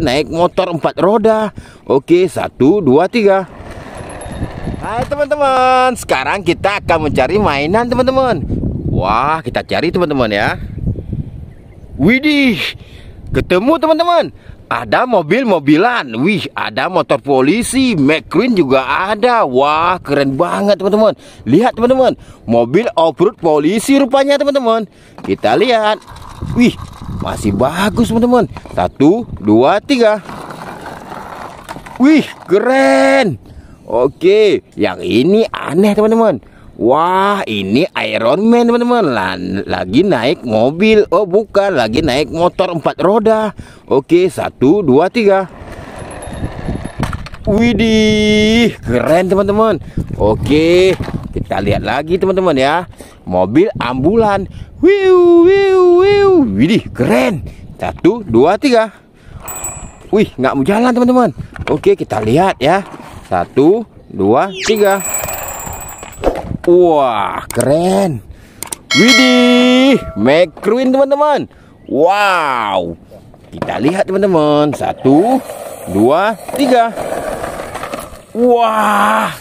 naik motor empat roda Oke satu dua tiga Hai teman-teman sekarang kita akan mencari mainan teman-teman Wah kita cari teman-teman ya Widih ketemu teman-teman ada mobil-mobilan, wih, ada motor polisi, McQueen juga ada. Wah, keren banget, teman-teman. Lihat, teman-teman, mobil off-road polisi rupanya, teman-teman. Kita lihat. Wih, masih bagus teman-teman. Satu, dua, tiga. Wih, keren. Oke, yang ini aneh teman-teman. Wah, ini Iron Man teman-teman. Lagi naik mobil. Oh, bukan. Lagi naik motor empat roda. Oke, satu, dua, tiga. Widih, keren teman-teman. Oke, kita lihat lagi teman-teman ya. Mobil ambulan. Wiu, wiu, wiu. Widih, keren. Satu, dua, tiga. Wih, nggak mau jalan teman-teman. Oke, kita lihat ya. Satu, dua, tiga. Wah, keren. Widih, McQueen teman-teman. Wow. Kita lihat teman-teman. Satu, dua, tiga. Wah,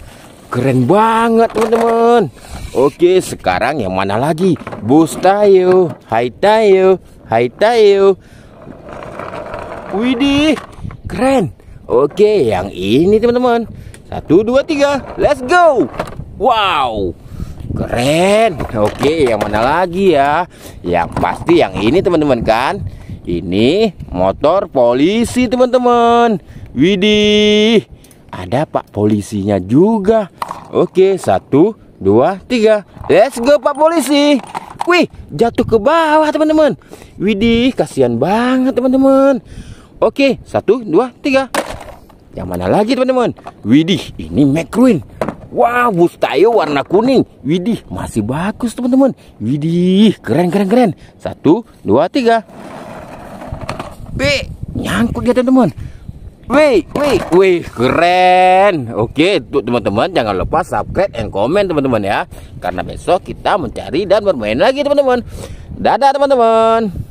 Keren banget teman-teman Oke sekarang yang mana lagi Bus Tayo Hai Tayo Hai Tayo Widih Keren Oke yang ini teman-teman Satu dua tiga Let's go Wow Keren Oke yang mana lagi ya Yang pasti yang ini teman-teman kan Ini motor polisi teman-teman Widih ada pak polisinya juga Oke satu dua tiga Let's go pak polisi Wih jatuh ke bawah teman-teman Widih kasihan banget teman-teman Oke satu dua tiga Yang mana lagi teman-teman Widih ini McQueen Wow, bustayo warna kuning. Widih, masih bagus teman-teman. Widih, keren keren keren. Satu, dua, tiga. B, nyangkut dia teman-teman. Wih, wih, wih, keren. Oke, untuk teman-teman jangan lupa subscribe and komen teman-teman ya. Karena besok kita mencari dan bermain lagi teman-teman. Dadah teman-teman.